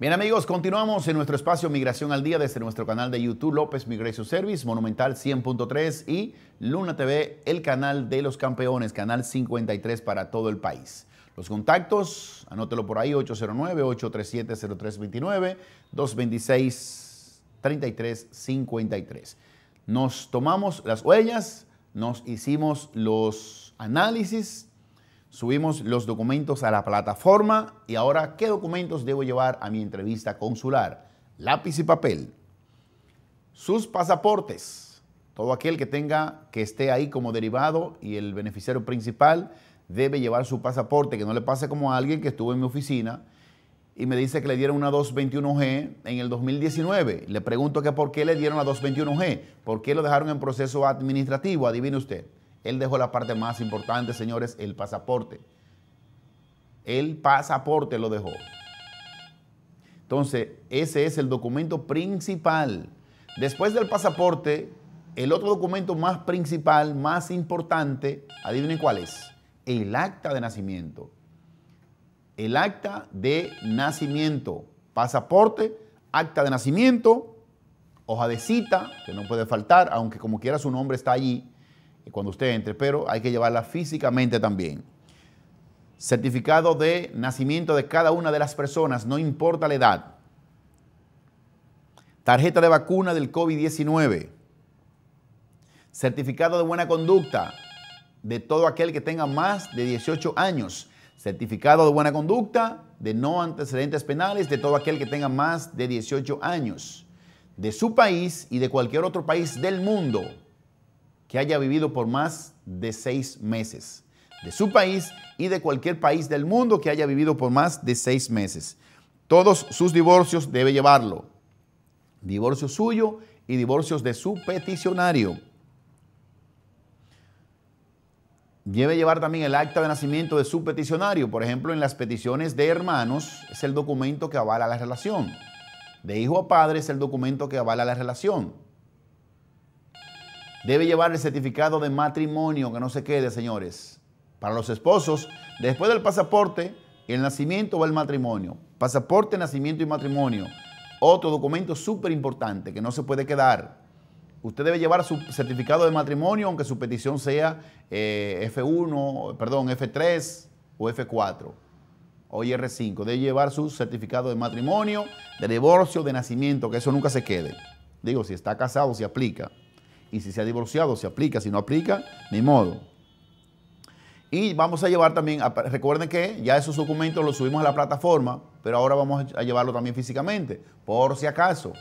Bien amigos, continuamos en nuestro espacio Migración al Día desde nuestro canal de YouTube López Migration Service, Monumental 100.3 y Luna TV, el canal de los campeones, canal 53 para todo el país. Los contactos, anótelo por ahí, 809-837-0329, 226-3353. Nos tomamos las huellas, nos hicimos los análisis subimos los documentos a la plataforma y ahora qué documentos debo llevar a mi entrevista consular. Lápiz y papel. Sus pasaportes. Todo aquel que tenga que esté ahí como derivado y el beneficiario principal debe llevar su pasaporte, que no le pase como a alguien que estuvo en mi oficina y me dice que le dieron una 221G en el 2019. Le pregunto que por qué le dieron la 221G, por qué lo dejaron en proceso administrativo, adivine usted. Él dejó la parte más importante, señores, el pasaporte. El pasaporte lo dejó. Entonces, ese es el documento principal. Después del pasaporte, el otro documento más principal, más importante, adivinen cuál es, el acta de nacimiento. El acta de nacimiento, pasaporte, acta de nacimiento, hoja de cita, que no puede faltar, aunque como quiera su nombre está allí, eh, cuando usted entre, pero hay que llevarla físicamente también. Certificado de nacimiento de cada una de las personas, no importa la edad. Tarjeta de vacuna del COVID-19. Certificado de buena conducta de todo aquel que tenga más de 18 años. Certificado de buena conducta de no antecedentes penales de todo aquel que tenga más de 18 años. De su país y de cualquier otro país del mundo que haya vivido por más de seis meses de su país y de cualquier país del mundo que haya vivido por más de seis meses. Todos sus divorcios debe llevarlo. Divorcio suyo y divorcios de su peticionario. Debe llevar también el acta de nacimiento de su peticionario. Por ejemplo, en las peticiones de hermanos es el documento que avala la relación. De hijo a padre es el documento que avala la relación debe llevar el certificado de matrimonio, que no se quede, señores. Para los esposos, después del pasaporte, el nacimiento o el matrimonio. Pasaporte, nacimiento y matrimonio. Otro documento súper importante que no se puede quedar. Usted debe llevar su certificado de matrimonio, aunque su petición sea eh, F1, perdón, F3 o F4 o IR5. Debe llevar su certificado de matrimonio, de divorcio, de nacimiento, que eso nunca se quede. Digo, si está casado, se aplica. Y si se ha divorciado, se aplica. Si no aplica, ni modo. Y vamos a llevar también, recuerden que ya esos documentos los subimos a la plataforma, pero ahora vamos a llevarlo también físicamente, por si acaso.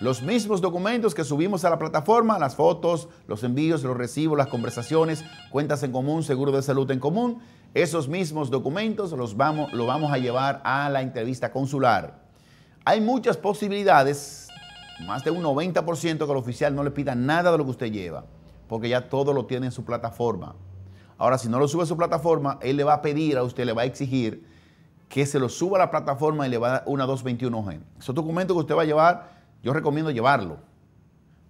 Los mismos documentos que subimos a la plataforma, las fotos, los envíos, los recibos, las conversaciones, cuentas en común, seguro de salud en común, esos mismos documentos los vamos, lo vamos a llevar a la entrevista consular. Hay muchas posibilidades más de un 90% que el oficial no le pida nada de lo que usted lleva, porque ya todo lo tiene en su plataforma. Ahora, si no lo sube a su plataforma, él le va a pedir a usted, le va a exigir que se lo suba a la plataforma y le va a dar una 221G. Esos documentos que usted va a llevar, yo recomiendo llevarlo.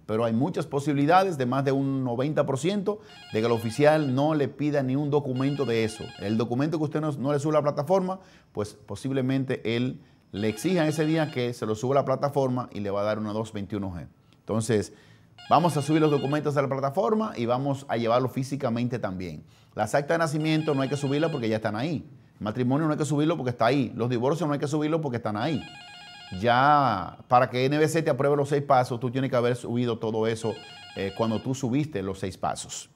Pero hay muchas posibilidades de más de un 90% de que el oficial no le pida ni un documento de eso. El documento que usted no, no le sube a la plataforma, pues posiblemente él le exija ese día que se lo suba a la plataforma y le va a dar una 221G. Entonces, vamos a subir los documentos a la plataforma y vamos a llevarlo físicamente también. Las actas de nacimiento no hay que subirla porque ya están ahí. El matrimonio no hay que subirlo porque está ahí. Los divorcios no hay que subirlo porque están ahí. Ya para que NBC te apruebe los seis pasos, tú tienes que haber subido todo eso eh, cuando tú subiste los seis pasos.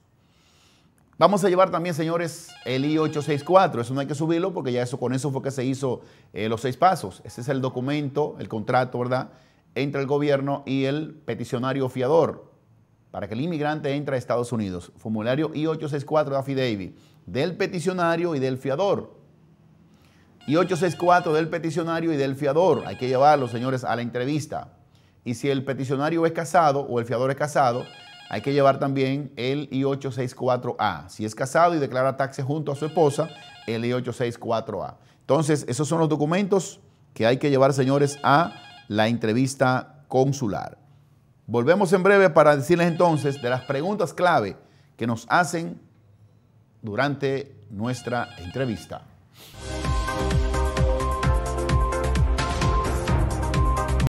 Vamos a llevar también, señores, el I-864. Eso no hay que subirlo porque ya eso, con eso fue que se hizo eh, los seis pasos. Ese es el documento, el contrato, ¿verdad? Entre el gobierno y el peticionario fiador para que el inmigrante entre a Estados Unidos. Formulario I-864 de affidavit del peticionario y del fiador. I-864 del peticionario y del fiador. Hay que llevarlo, señores, a la entrevista. Y si el peticionario es casado o el fiador es casado, hay que llevar también el I-864A. Si es casado y declara taxes junto a su esposa, el I-864A. Entonces, esos son los documentos que hay que llevar, señores, a la entrevista consular. Volvemos en breve para decirles entonces de las preguntas clave que nos hacen durante nuestra entrevista.